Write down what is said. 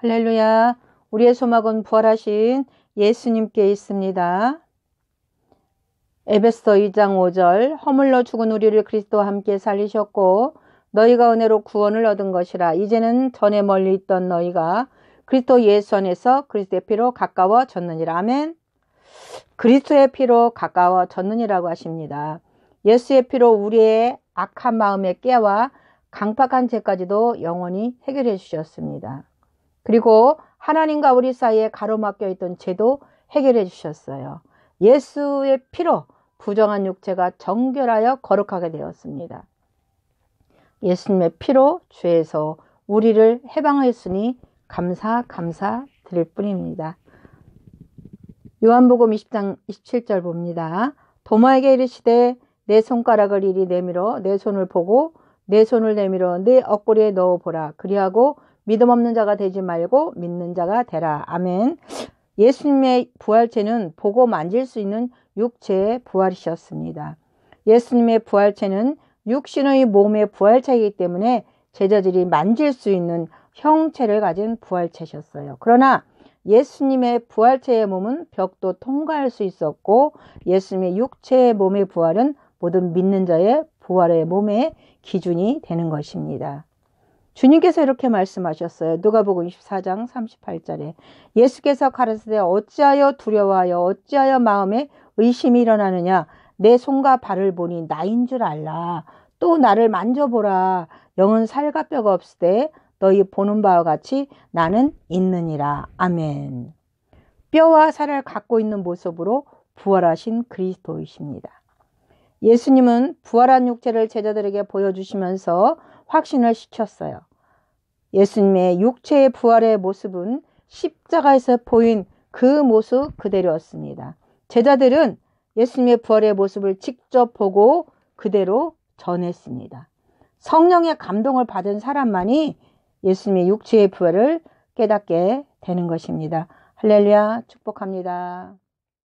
할렐루야. 우리의 소망은 부활하신 예수님께 있습니다. 에베소 2장 5절 허물러 죽은 우리를 그리스도와 함께 살리셨고 너희가 은혜로 구원을 얻은 것이라 이제는 전에 멀리 있던 너희가 그리스도 예수 안에서 그리스도의 피로 가까워졌느니라. 아멘. 그리스도의 피로 가까워졌느니라고 하십니다. 예수의 피로 우리의 악한 마음의 깨와 강팍한 죄까지도 영원히 해결해 주셨습니다. 그리고 하나님과 우리 사이에 가로막혀 있던 죄도 해결해 주셨어요. 예수의 피로 부정한 육체가 정결하여 거룩하게 되었습니다. 예수님의 피로 죄에서 우리를 해방하였으니 감사 감사 드릴 뿐입니다. 요한복음 20장 27절 봅니다. 도마에게 이르시되 내 손가락을 이리 내밀어 내 손을 보고 내 손을 내밀어 내옆꼬리에 넣어 보라. 그리하고 믿음 없는 자가 되지 말고 믿는 자가 되라. 아멘. 예수님의 부활체는 보고 만질 수 있는 육체의 부활이셨습니다. 예수님의 부활체는 육신의 몸의 부활체이기 때문에 제자들이 만질 수 있는 형체를 가진 부활체셨어요. 그러나 예수님의 부활체의 몸은 벽도 통과할 수 있었고 예수님의 육체의 몸의 부활은 모든 믿는 자의 부활의 몸의 기준이 되는 것입니다. 주님께서 이렇게 말씀하셨어요. 누가복음 24장 38절에 예수께서 가르치되 어찌하여 두려워하여 어찌하여 마음에 의심이 일어나느냐 내 손과 발을 보니 나인 줄 알라 또 나를 만져보라 영은 살과 뼈가 없으되 너희 보는 바와 같이 나는 있느니라 아멘 뼈와 살을 갖고 있는 모습으로 부활하신 그리스도이십니다. 예수님은 부활한 육체를 제자들에게 보여주시면서 확신을 시켰어요. 예수님의 육체의 부활의 모습은 십자가에서 보인 그 모습 그대로였습니다. 제자들은 예수님의 부활의 모습을 직접 보고 그대로 전했습니다. 성령의 감동을 받은 사람만이 예수님의 육체의 부활을 깨닫게 되는 것입니다. 할렐루야 축복합니다.